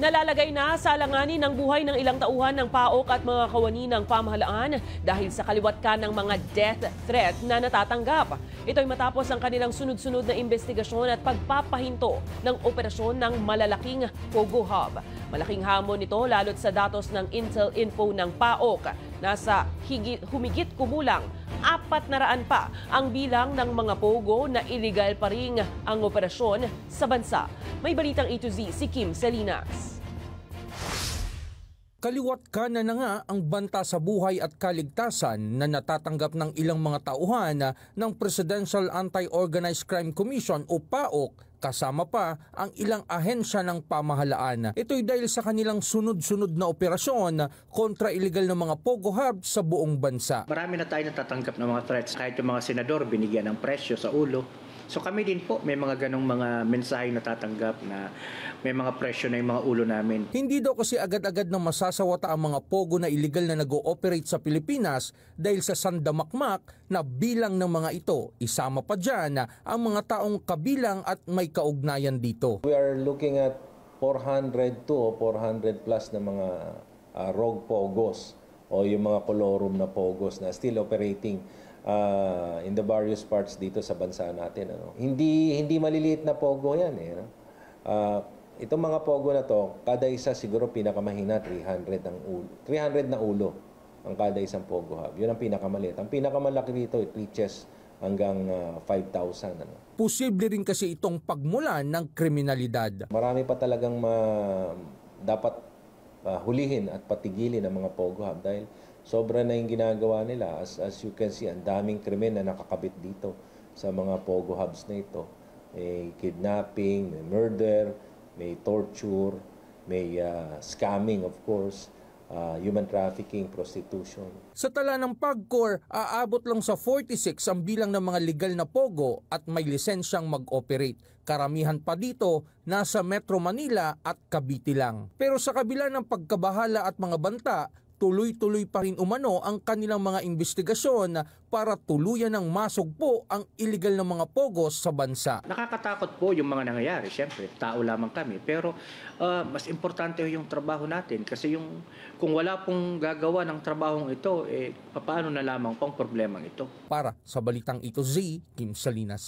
Nalalagay na sa langanin ang buhay ng ilang tauhan ng PAOK at mga kawani ng pamahalaan dahil sa kaliwat ka ng mga death threat na natatanggap. Ito'y matapos ang kanilang sunod-sunod na investigasyon at pagpapahinto ng operasyon ng malalaking Pogo Hub. Malaking hamon ito lalot sa datos ng Intel Info ng PAOK. Nasa higit, humigit kumulang apat na raan pa ang bilang ng mga pogo na illegal pa ring ang operasyon sa bansa. May balitang A to Z si Kim Salinas. Kaliwat ka na na nga ang banta sa buhay at kaligtasan na natatanggap ng ilang mga tauhan ng Presidential Anti-Organized Crime Commission o PAOK kasama pa ang ilang ahensya ng pamahalaan. Ito'y dahil sa kanilang sunod-sunod na operasyon kontra illegal ng mga pogo hubs sa buong bansa. Marami na tayo natatanggap ng mga threats. Kahit yung mga senador binigyan ng presyo sa ulo, So kami din po, may mga ganong mga mensahe na tatanggap na may mga presyo na yung mga ulo namin. Hindi daw kasi agad-agad na masasawata ang mga pogo na illegal na nag-ooperate sa Pilipinas dahil sa sandamakmak na bilang ng mga ito. Isama pa dyan ang mga taong kabilang at may kaugnayan dito. We are looking at 400 to 400 plus na mga uh, rogue pogos o yung mga colorum na pogos na still operating uh, in the various parts dito sa bansa natin. Ano? Hindi, hindi maliliit na pogo yan. Eh, no? uh, itong mga pogo na to, kada isa siguro pinakamahina 300, ang ulo, 300 na ulo ang kada isang pogo hub. Yun ang pinakamaliit. Ang pinakamalaki dito, it reaches hanggang uh, ah, 5,000. Ano. Posible rin kasi itong pagmula ng kriminalidad. Marami pa talagang ma- dapat uh, hulihin at patigilin ang mga pogo hub dahil sobra na yung ginagawa nila. As, as you can see, ang daming krimen na nakakabit dito sa mga pogo hubs na ito. May kidnapping, may murder, may torture, may uh, scamming of course, uh, human trafficking, prostitution. Sa tala ng PAGCOR, aabot lang sa 46 ang bilang ng mga legal na pogo at may lisensyang mag-operate. Karamihan pa dito, nasa Metro Manila at Cavite lang. Pero sa kabila ng pagkabahala at mga banta, tuloy-tuloy pa rin umano ang kanilang mga investigasyon para tuluyan ng masugpo ang iligal na mga pogos sa bansa. Nakakatakot po yung mga nangyayari, syempre, tao lamang kami. Pero uh, mas importante yung trabaho natin kasi yung kung wala pong gagawa ng trabahong ito, eh, paano na lamang pong problemang ito. Para sa Balitang Ito Z, Kim Salinas.